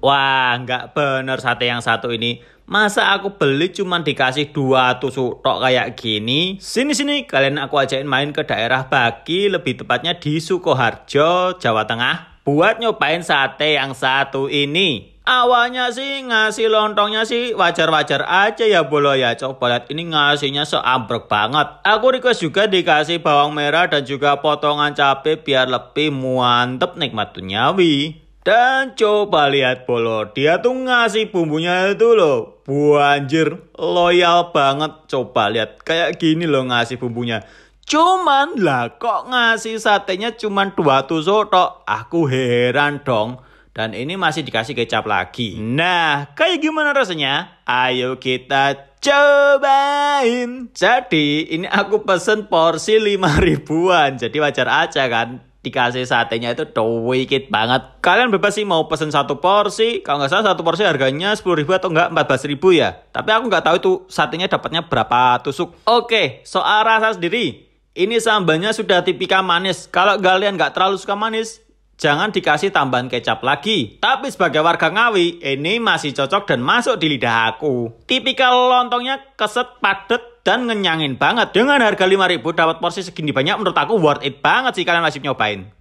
Wah, nggak bener sate yang satu ini. Masa aku beli cuma dikasih dua tusuk tok kayak gini? Sini-sini, kalian aku ajakin main ke daerah Baki, lebih tepatnya di Sukoharjo, Jawa Tengah. Buat nyobain sate yang satu ini. Awalnya sih ngasih lontongnya sih wajar-wajar aja ya bolo ya coklat ini ngasihnya seambrek banget. Aku request juga dikasih bawang merah dan juga potongan cabai biar lebih muantep nikmat duniawi. Dan coba lihat polo, dia tuh ngasih bumbunya itu loh. Buanjir, loyal banget. Coba lihat, kayak gini loh ngasih bumbunya. Cuman lah kok ngasih satenya cuman dua tusuk tok. Aku heran dong. Dan ini masih dikasih kecap lagi. Nah, kayak gimana rasanya? Ayo kita cobain. Jadi, ini aku pesen porsi 5 ribuan. Jadi wajar aja kan dikasih satenya itu dikit banget. Kalian bebas sih mau pesen satu porsi. Kalau nggak salah satu porsi harganya 10 ribu atau nggak 14 ribu ya. Tapi aku nggak tahu itu satenya dapatnya berapa tusuk. Oke, soal rasa sendiri. Ini sambalnya sudah tipikal manis. Kalau kalian nggak terlalu suka manis, Jangan dikasih tambahan kecap lagi. Tapi sebagai warga Ngawi, ini masih cocok dan masuk di lidah aku. Tipikal lontongnya keset, padet, dan ngenyangin banget. Dengan harga 5000 dapat porsi segini banyak menurut aku worth it banget sih kalian wajib nyobain.